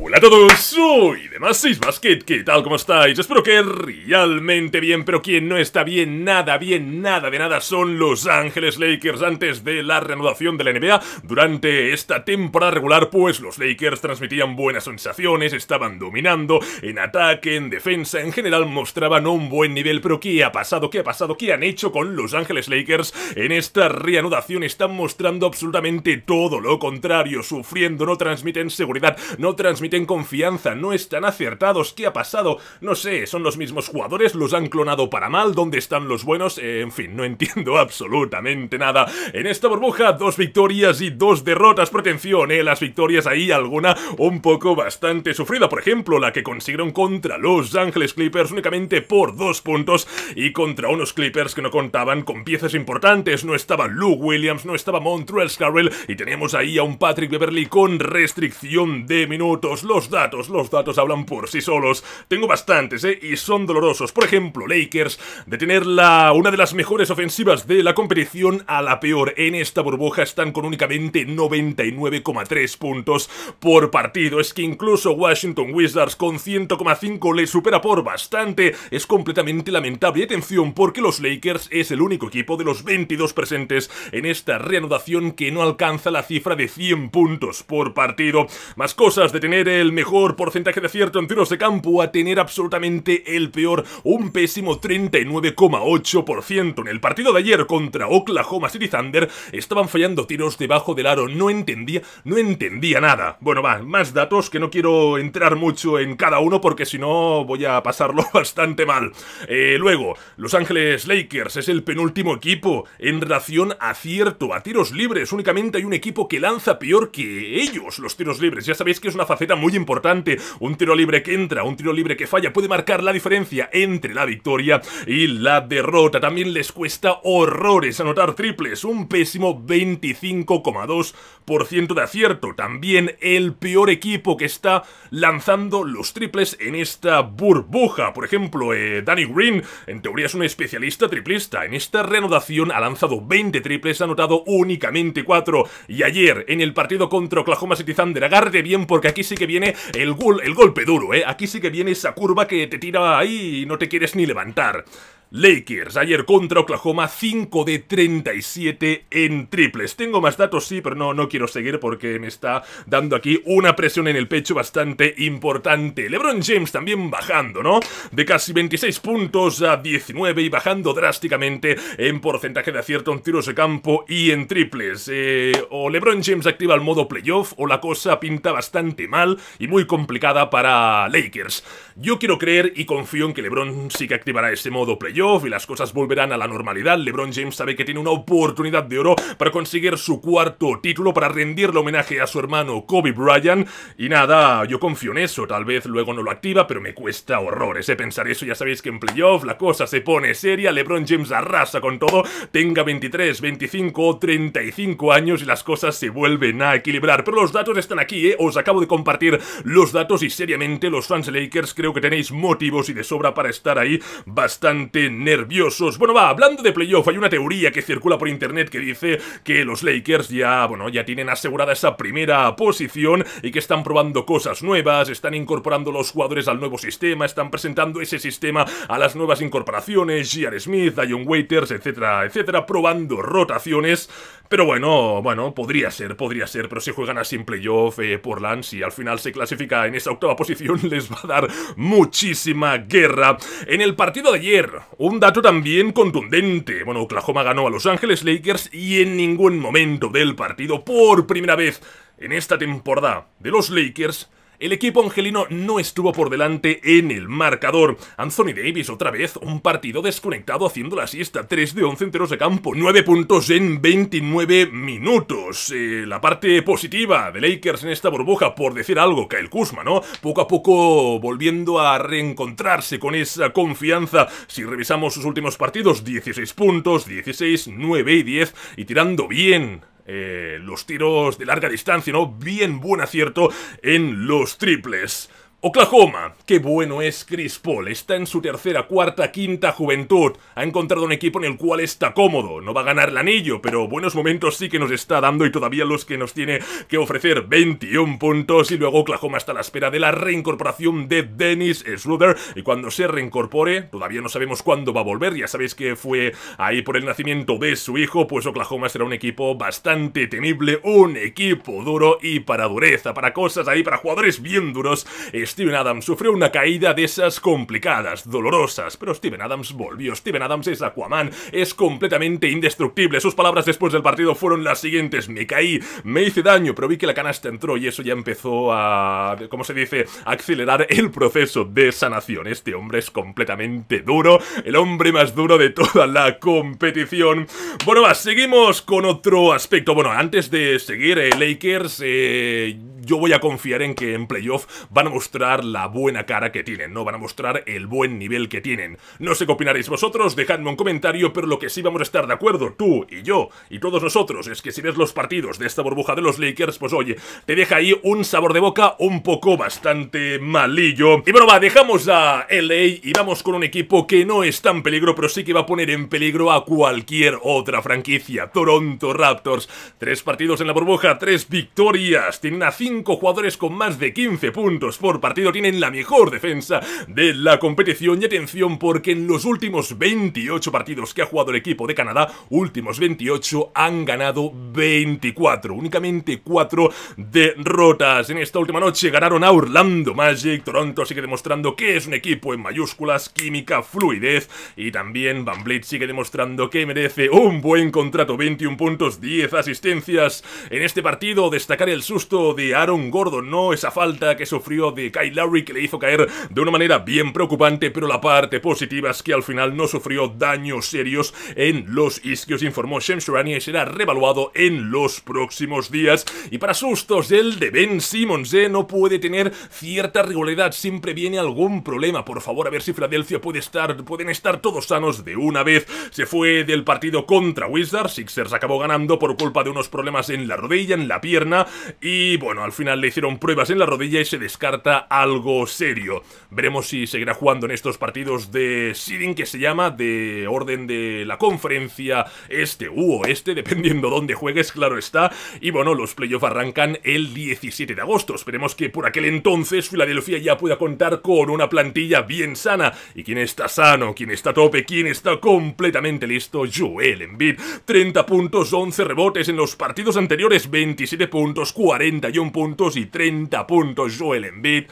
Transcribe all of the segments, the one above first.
Hola a todos, soy de más Basket, ¿qué tal? ¿Cómo estáis? Espero que realmente bien, pero quien no está bien, nada, bien, nada de nada son Los Ángeles Lakers antes de la reanudación de la NBA. Durante esta temporada regular, pues los Lakers transmitían buenas sensaciones, estaban dominando en ataque, en defensa, en general mostraban un buen nivel, pero ¿qué ha pasado? ¿Qué ha pasado? ¿Qué han hecho con Los Ángeles Lakers? En esta reanudación están mostrando absolutamente todo lo contrario, sufriendo, no transmiten seguridad, no transmiten en confianza, no están acertados, ¿qué ha pasado? No sé, son los mismos jugadores, los han clonado para mal, ¿dónde están los buenos? Eh, en fin, no entiendo absolutamente nada. En esta burbuja, dos victorias y dos derrotas, pretensión, ¿eh? Las victorias ahí, alguna un poco bastante sufrida, por ejemplo, la que consiguieron contra los Ángeles Clippers únicamente por dos puntos y contra unos Clippers que no contaban con piezas importantes, no estaba luke Williams, no estaba Montreal Scarrell y teníamos ahí a un Patrick Beverly con restricción de minutos los datos, los datos hablan por sí solos. Tengo bastantes, ¿eh? Y son dolorosos. Por ejemplo, Lakers, de tener una de las mejores ofensivas de la competición a la peor. En esta burbuja están con únicamente 99,3 puntos por partido. Es que incluso Washington Wizards con 100,5 le supera por bastante. Es completamente lamentable. Y atención, porque los Lakers es el único equipo de los 22 presentes en esta reanudación que no alcanza la cifra de 100 puntos por partido. Más cosas de tener el mejor porcentaje de acierto en tiros de campo a tener absolutamente el peor, un pésimo 39,8%. En el partido de ayer contra Oklahoma City Thunder estaban fallando tiros debajo del aro, no entendía, no entendía nada. Bueno, va, más datos que no quiero entrar mucho en cada uno porque si no voy a pasarlo bastante mal. Eh, luego, Los Ángeles Lakers es el penúltimo equipo en relación a cierto, a tiros libres. Únicamente hay un equipo que lanza peor que ellos los tiros libres. Ya sabéis que es una faceta muy importante. Un tiro libre que entra, un tiro libre que falla, puede marcar la diferencia entre la victoria y la derrota. También les cuesta horrores anotar triples, un pésimo 25,2% de acierto. También el peor equipo que está lanzando los triples en esta burbuja. Por ejemplo, eh, Danny Green, en teoría es un especialista triplista. En esta reanudación ha lanzado 20 triples, ha anotado únicamente 4. Y ayer, en el partido contra Oklahoma City Thunder, agarre bien porque aquí sí que viene el, golpe duro, ¿eh? Aquí sí que viene esa curva que te tira ahí y no te quieres ni levantar. Lakers, ayer contra Oklahoma, 5 de 37 en triples. Tengo más datos, sí, pero no, no quiero seguir porque me está dando aquí una presión en el pecho bastante importante. LeBron James también bajando, ¿no? De casi 26 puntos a 19 y bajando drásticamente en porcentaje de acierto en tiros de campo y en triples. Eh, o LeBron James activa el modo playoff o la cosa pinta bastante mal y muy complicada para Lakers. Yo quiero creer y confío en que LeBron sí que activará ese modo playoff y las cosas volverán a la normalidad, LeBron James sabe que tiene una oportunidad de oro para conseguir su cuarto título, para rendirle homenaje a su hermano Kobe Bryant. Y nada, yo confío en eso, tal vez luego no lo activa, pero me cuesta horror ese ¿eh? pensar eso. Ya sabéis que en playoff la cosa se pone seria, LeBron James arrasa con todo, tenga 23, 25 o 35 años y las cosas se vuelven a equilibrar. Pero los datos están aquí, ¿eh? os acabo de compartir los datos y seriamente los fans Lakers creo que tenéis motivos y de sobra para estar ahí bastante nerviosos. Bueno, va, hablando de playoff, hay una teoría que circula por internet que dice que los Lakers ya, bueno, ya tienen asegurada esa primera posición y que están probando cosas nuevas, están incorporando los jugadores al nuevo sistema, están presentando ese sistema a las nuevas incorporaciones, G.R. Smith, Dion Waiters, etcétera, etcétera, probando rotaciones. Pero bueno, bueno, podría ser, podría ser, pero si juegan así en playoff, eh, por Lance y al final se clasifica en esa octava posición, les va a dar muchísima guerra. En el partido de ayer, un dato también contundente. Bueno, Oklahoma ganó a Los Ángeles Lakers y en ningún momento del partido, por primera vez en esta temporada de los Lakers, el equipo angelino no estuvo por delante en el marcador. Anthony Davis otra vez, un partido desconectado haciendo la siesta. 3 de 11 enteros de campo, 9 puntos en 29 minutos. Eh, la parte positiva de Lakers en esta burbuja, por decir algo, el Kuzma, ¿no? Poco a poco volviendo a reencontrarse con esa confianza. Si revisamos sus últimos partidos, 16 puntos, 16, 9 y 10 y tirando bien eh, los tiros de larga distancia, ¿no? Bien buen acierto en los triples. Oklahoma, qué bueno es Chris Paul, está en su tercera, cuarta, quinta juventud, ha encontrado un equipo en el cual está cómodo, no va a ganar el anillo, pero buenos momentos sí que nos está dando y todavía los que nos tiene que ofrecer 21 puntos y luego Oklahoma está a la espera de la reincorporación de Dennis Schroeder y cuando se reincorpore, todavía no sabemos cuándo va a volver, ya sabéis que fue ahí por el nacimiento de su hijo, pues Oklahoma será un equipo bastante temible, un equipo duro y para dureza, para cosas ahí, para jugadores bien duros, Steven Adams sufrió una caída de esas complicadas, dolorosas, pero Steven Adams volvió, Steven Adams es Aquaman, es completamente indestructible, sus palabras después del partido fueron las siguientes, me caí, me hice daño, pero vi que la canasta entró y eso ya empezó a, ¿cómo se dice?, a acelerar el proceso de sanación. Este hombre es completamente duro, el hombre más duro de toda la competición. Bueno, va, seguimos con otro aspecto. Bueno, antes de seguir, eh, Lakers, eh, yo voy a confiar en que en playoff van a mostrar la buena cara que tienen, ¿no? Van a mostrar el buen nivel que tienen. No sé qué opinaréis vosotros, dejadme un comentario, pero lo que sí vamos a estar de acuerdo, tú y yo y todos nosotros, es que si ves los partidos de esta burbuja de los Lakers, pues oye, te deja ahí un sabor de boca un poco bastante malillo. Y bueno, va, dejamos a LA y vamos con un equipo que no está en peligro, pero sí que va a poner en peligro a cualquier otra franquicia. Toronto Raptors. Tres partidos en la burbuja, tres victorias. Tienen a cinco jugadores con más de 15 puntos por partido tienen la mejor defensa de la competición y atención porque en los últimos 28 partidos que ha jugado el equipo de Canadá, últimos 28 han ganado 24, únicamente 4 derrotas. En esta última noche ganaron a Orlando Magic, Toronto sigue demostrando que es un equipo en mayúsculas, química, fluidez y también Van Blitz sigue demostrando que merece un buen contrato, 21 puntos, 10 asistencias. En este partido destacar el susto de un gordo, ¿no? Esa falta que sufrió de Kyle Lowry que le hizo caer de una manera bien preocupante, pero la parte positiva es que al final no sufrió daños serios en los isquios, informó Shurani y será revaluado en los próximos días. Y para sustos, el de Ben Simmons, ¿eh? No puede tener cierta regularidad, siempre viene algún problema. Por favor, a ver si Filadelfia puede estar, pueden estar todos sanos de una vez. Se fue del partido contra Wizards, Sixers acabó ganando por culpa de unos problemas en la rodilla, en la pierna, y bueno, al final le hicieron pruebas en la rodilla y se descarta algo serio. Veremos si seguirá jugando en estos partidos de seeding que se llama, de orden de la conferencia este u oeste, dependiendo dónde juegues, claro está. Y bueno, los playoffs arrancan el 17 de agosto. Esperemos que por aquel entonces Filadelfia ya pueda contar con una plantilla bien sana. Y quién está sano, ¿Quién está tope, ¿Quién está completamente listo, Joel Embiid. 30 puntos, 11 rebotes en los partidos anteriores, 27 puntos, 41 puntos y 30 puntos Joel Embiid.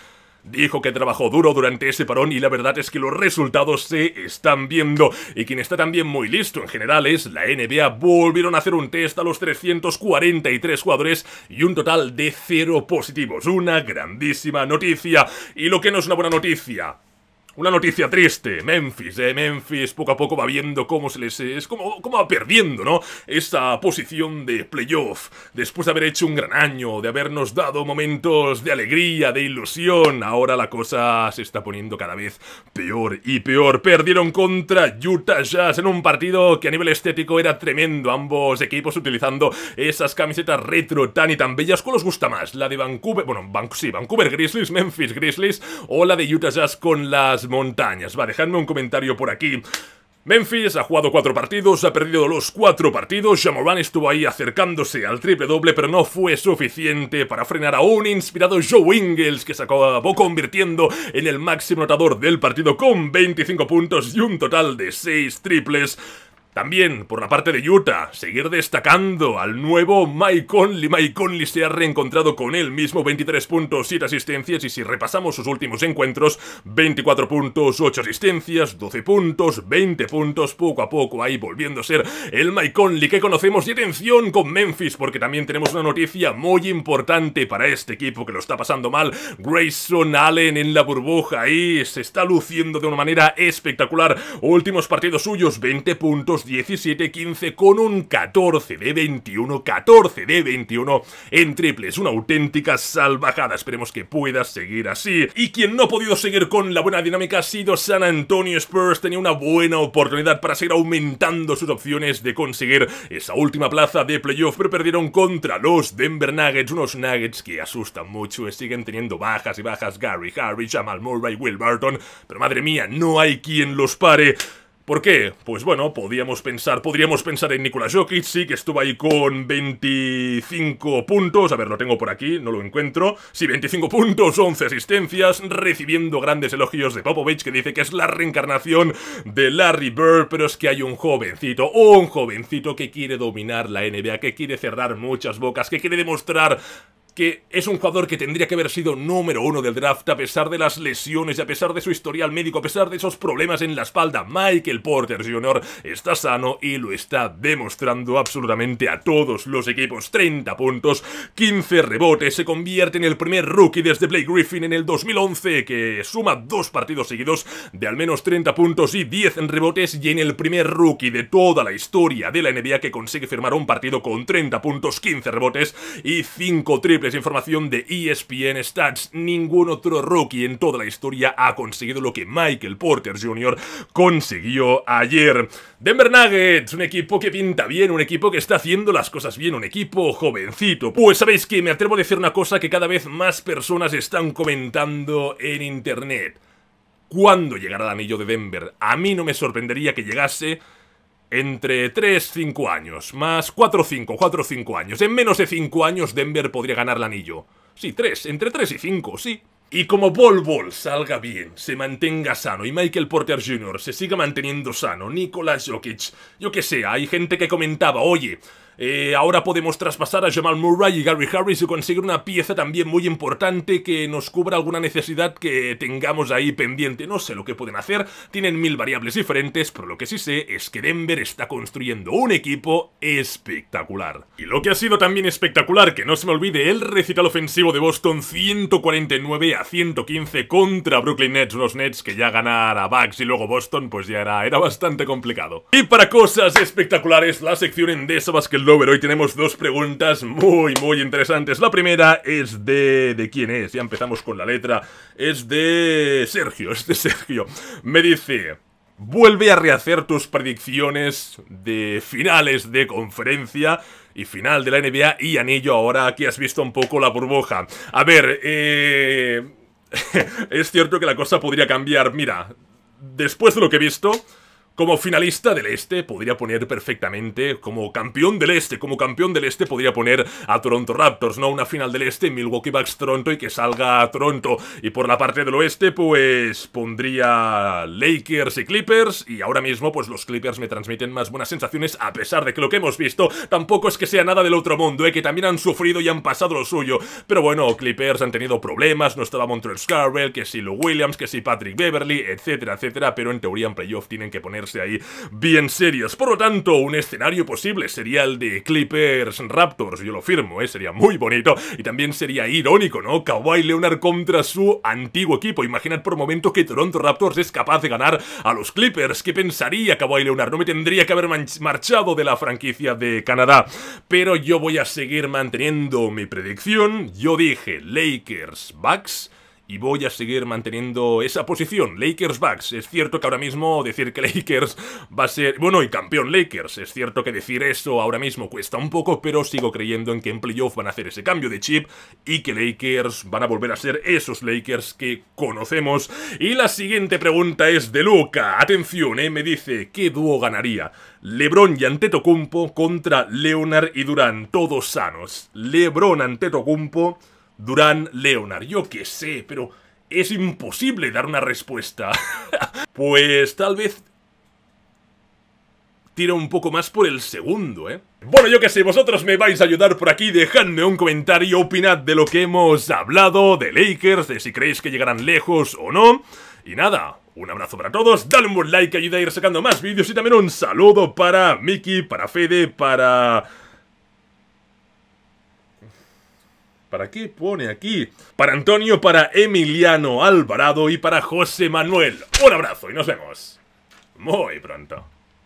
Dijo que trabajó duro durante ese parón y la verdad es que los resultados se están viendo. Y quien está también muy listo en general es la NBA. Volvieron a hacer un test a los 343 jugadores y un total de cero positivos. Una grandísima noticia. Y lo que no es una buena noticia, una noticia triste, Memphis, eh, Memphis poco a poco va viendo cómo se les... es cómo va perdiendo, ¿no? Esa posición de playoff, después de haber hecho un gran año, de habernos dado momentos de alegría, de ilusión, ahora la cosa se está poniendo cada vez peor y peor. Perdieron contra Utah Jazz en un partido que a nivel estético era tremendo, ambos equipos utilizando esas camisetas retro tan y tan bellas. ¿Cuál os gusta más? ¿La de Vancouver? Bueno, sí, Vancouver Grizzlies, Memphis Grizzlies o la de Utah Jazz con las montañas. Va, dejadme un comentario por aquí. Memphis ha jugado cuatro partidos, ha perdido los cuatro partidos, Jamoran estuvo ahí acercándose al triple doble pero no fue suficiente para frenar a un inspirado Joe Ingles que se acabó convirtiendo en el máximo notador del partido con 25 puntos y un total de 6 triples. También, por la parte de Utah, seguir destacando al nuevo Mike Conley. Mike Conley se ha reencontrado con él mismo, 23 puntos, 7 asistencias, y si repasamos sus últimos encuentros, 24 puntos, 8 asistencias, 12 puntos, 20 puntos, poco a poco ahí volviendo a ser el Mike Conley que conocemos. Y atención con Memphis, porque también tenemos una noticia muy importante para este equipo que lo está pasando mal. Grayson Allen en la burbuja, ahí se está luciendo de una manera espectacular. Últimos partidos suyos, 20 puntos, 17, 15 con un 14 de 21, 14 de 21 en triples. Una auténtica salvajada. Esperemos que pueda seguir así. Y quien no ha podido seguir con la buena dinámica ha sido San Antonio Spurs. Tenía una buena oportunidad para seguir aumentando sus opciones de conseguir esa última plaza de playoff, pero perdieron contra los Denver Nuggets. Unos Nuggets que asustan mucho siguen teniendo bajas y bajas. Gary Harris, Jamal Murray, Will Barton. Pero madre mía, no hay quien los pare. ¿Por qué? Pues bueno, podríamos pensar, podríamos pensar en Nikola Jokic, sí, que estuvo ahí con 25 puntos, a ver, lo tengo por aquí, no lo encuentro, sí, 25 puntos, 11 asistencias, recibiendo grandes elogios de Popovich, que dice que es la reencarnación de Larry Bird, pero es que hay un jovencito, un jovencito que quiere dominar la NBA, que quiere cerrar muchas bocas, que quiere demostrar que es un jugador que tendría que haber sido número uno del draft a pesar de las lesiones y a pesar de su historial médico, a pesar de esos problemas en la espalda. Michael Porter Jr. está sano y lo está demostrando absolutamente a todos los equipos. 30 puntos, 15 rebotes, se convierte en el primer rookie desde Blake Griffin en el 2011 que suma dos partidos seguidos de al menos 30 puntos y 10 rebotes y en el primer rookie de toda la historia de la NBA que consigue firmar un partido con 30 puntos, 15 rebotes y 5 triples información de ESPN Stats, ningún otro rookie en toda la historia ha conseguido lo que Michael Porter Jr. consiguió ayer. Denver Nuggets, un equipo que pinta bien, un equipo que está haciendo las cosas bien, un equipo jovencito. Pues sabéis que me atrevo a decir una cosa que cada vez más personas están comentando en internet. ¿Cuándo llegará el anillo de Denver? A mí no me sorprendería que llegase entre 3-5 años, más 4-5, 4-5 años. En menos de 5 años Denver podría ganar el anillo. Sí, 3, entre 3 y 5, sí. Y como Bol Bol salga bien, se mantenga sano y Michael Porter Jr. se siga manteniendo sano, Nikola Jokic, yo que sé, hay gente que comentaba, oye, eh, ahora podemos traspasar a Jamal Murray y Gary Harris y conseguir una pieza también muy importante que nos cubra alguna necesidad que tengamos ahí pendiente. No sé lo que pueden hacer, tienen mil variables diferentes, pero lo que sí sé es que Denver está construyendo un equipo espectacular. Y lo que ha sido también espectacular, que no se me olvide, el recital ofensivo de Boston 149 a 115 contra Brooklyn Nets, los Nets que ya ganar a Bucks y luego Boston pues ya era, bastante complicado. Y para cosas espectaculares, la sección en Endesa el. Lover. Hoy tenemos dos preguntas muy, muy interesantes. La primera es de... ¿De quién es? Ya empezamos con la letra. Es de Sergio, es de Sergio. Me dice... Vuelve a rehacer tus predicciones de finales de conferencia y final de la NBA y anillo ahora que has visto un poco la burbuja. A ver, eh, es cierto que la cosa podría cambiar. Mira, después de lo que he visto, como finalista del este podría poner perfectamente, como campeón del este, como campeón del este podría poner a Toronto Raptors, ¿no? Una final del este, Milwaukee Bucks Toronto y que salga a Toronto. Y por la parte del oeste pues pondría Lakers y Clippers y ahora mismo pues los Clippers me transmiten más buenas sensaciones a pesar de que lo que hemos visto tampoco es que sea nada del otro mundo, ¿eh? Que también han sufrido y han pasado lo suyo. Pero bueno, Clippers han tenido problemas, no estaba Montreal Scarwell, que si Lou Williams, que si Patrick Beverly, etcétera, etcétera, pero en teoría en playoff tienen que poner de ahí bien serios. Por lo tanto, un escenario posible sería el de Clippers Raptors, yo lo firmo, ¿eh? sería muy bonito y también sería irónico, ¿no? Kawhi Leonard contra su antiguo equipo. Imaginad por momento que Toronto Raptors es capaz de ganar a los Clippers. ¿Qué pensaría Kawhi Leonard? No me tendría que haber marchado de la franquicia de Canadá. Pero yo voy a seguir manteniendo mi predicción. Yo dije Lakers Bucks y voy a seguir manteniendo esa posición. Lakers backs. Es cierto que ahora mismo decir que Lakers va a ser... Bueno, y campeón Lakers. Es cierto que decir eso ahora mismo cuesta un poco, pero sigo creyendo en que en playoff van a hacer ese cambio de chip y que Lakers van a volver a ser esos Lakers que conocemos. Y la siguiente pregunta es de Luca. Atención, eh, Me dice, ¿qué dúo ganaría? LeBron y Antetokounmpo contra Leonard y Durán, todos sanos. LeBron, Antetokounmpo... Durán Leonard. Yo qué sé, pero es imposible dar una respuesta. pues tal vez tira un poco más por el segundo, ¿eh? Bueno, yo que sé, vosotros me vais a ayudar por aquí, dejadme un comentario, opinad de lo que hemos hablado, de Lakers, de si creéis que llegarán lejos o no. Y nada, un abrazo para todos, dale un buen like, ayuda a ir sacando más vídeos y también un saludo para Miki, para Fede, para... ¿Para qué pone aquí? Para Antonio, para Emiliano Alvarado y para José Manuel. Un abrazo y nos vemos muy pronto.